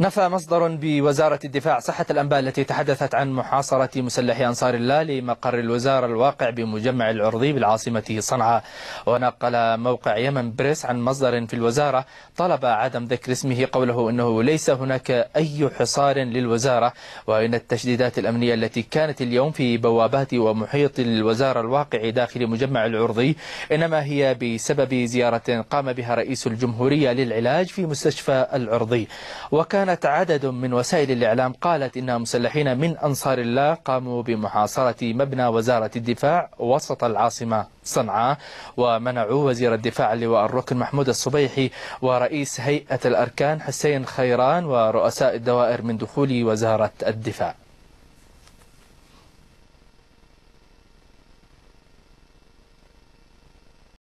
نفى مصدر بوزارة الدفاع صحة الأنباء التي تحدثت عن محاصرة مسلحي أنصار الله لمقر الوزارة الواقع بمجمع العرضي بالعاصمة صنعاء ونقل موقع يمن بريس عن مصدر في الوزارة طلب عدم ذكر اسمه قوله أنه ليس هناك أي حصار للوزارة وإن التشديدات الأمنية التي كانت اليوم في بوابات ومحيط الوزارة الواقع داخل مجمع العرضي إنما هي بسبب زيارة قام بها رئيس الجمهورية للعلاج في مستشفى العرضي وكان كانت عدد من وسائل الإعلام قالت إن مسلحين من أنصار الله قاموا بمحاصرة مبنى وزارة الدفاع وسط العاصمة صنعاء ومنعوا وزير الدفاع اللواء الركن محمود الصبيحي ورئيس هيئة الأركان حسين خيران ورؤساء الدوائر من دخول وزارة الدفاع